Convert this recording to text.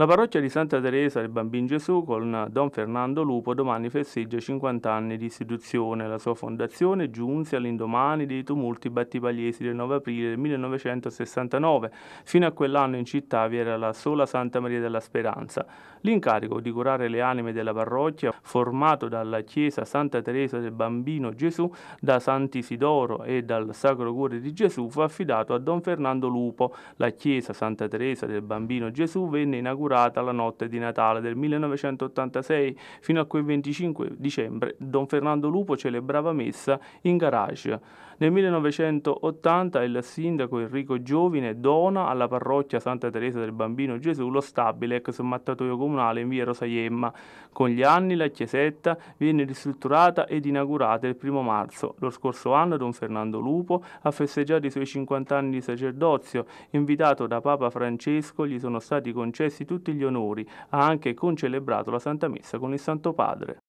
La parrocchia di Santa Teresa del Bambin Gesù con Don Fernando Lupo domani festeggia 50 anni di istituzione. La sua fondazione giunse all'indomani dei tumulti battipagliesi del 9 aprile del 1969. Fino a quell'anno in città vi era la sola Santa Maria della Speranza. L'incarico di curare le anime della parrocchia, formato dalla chiesa Santa Teresa del Bambino Gesù, da Sant'Isidoro e dal Sacro Cuore di Gesù, fu affidato a Don Fernando Lupo. La chiesa Santa Teresa del Bambino Gesù venne inaugurata durata la notte di Natale del 1986 fino a quel 25 dicembre Don Fernando Lupo celebrava messa in garage. Nel 1980 il sindaco Enrico Giovine dona alla parrocchia Santa Teresa del Bambino Gesù lo stabile ex mattatoio comunale in via Rosaiemma. Con gli anni la chiesetta viene ristrutturata ed inaugurata il primo marzo. Lo scorso anno Don Fernando Lupo ha festeggiato i suoi 50 anni di sacerdozio. Invitato da Papa Francesco gli sono stati concessi tutti gli onori, ha anche concelebrato la Santa Messa con il Santo Padre.